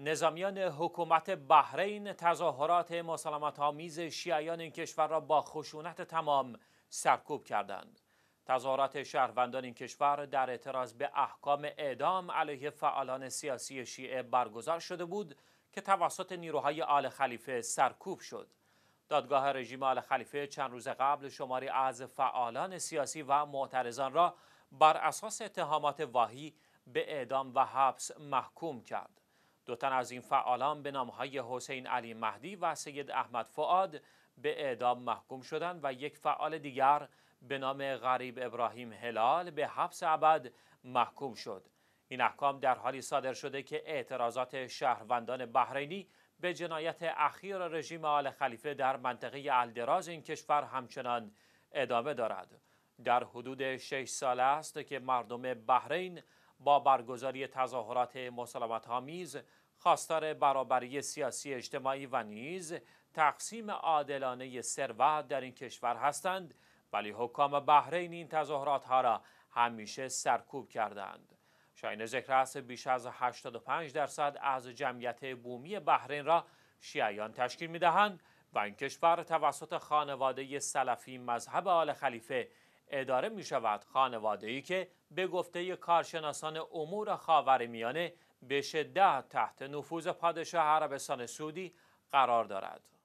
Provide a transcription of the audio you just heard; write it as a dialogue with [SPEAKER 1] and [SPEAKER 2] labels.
[SPEAKER 1] نظامیان حکومت بحرین تظاهرات مسلمت آمیز شیعیان این کشور را با خشونت تمام سرکوب کردند. تظاهرات شهروندان این کشور در اعتراض به احکام اعدام علیه فعالان سیاسی شیعه برگزار شده بود که توسط نیروهای آل خلیفه سرکوب شد. دادگاه رژیم آل خلیفه چند روز قبل شماری از فعالان سیاسی و معترضان را بر اساس اتهامات واهی به اعدام و حبس محکوم کرد. دو تن از این فعالان به نام های حسین علی مهدی و سید احمد فعاد به اعدام محکوم شدند و یک فعال دیگر به نام غریب ابراهیم هلال به حبس ابد محکوم شد این احکام در حالی صادر شده که اعتراضات شهروندان بحرینی به جنایت اخیر رژیم آل خلیفه در منطقه الدراز این کشور همچنان ادامه دارد در حدود 6 سال است که مردم بحرین با برگزاری تظاهرات مسالمت هامیز خواستار برابری سیاسی اجتماعی و نیز تقسیم عادلانه ثروت در این کشور هستند ولی حکام بحرین این تظاهرات ها را همیشه سرکوب کردند شاین ذکر است بیش از 85 درصد از جمعیت بومی بحرین را شیعیان تشکیل می دهند و این کشور توسط خانواده سلفی مذهب آل خلیفه اداره می شود خانواده ای که به گفته کارشناسان امور خاورمیانه به شدت تحت نفوذ پادشاه عربستان سعودی قرار دارد.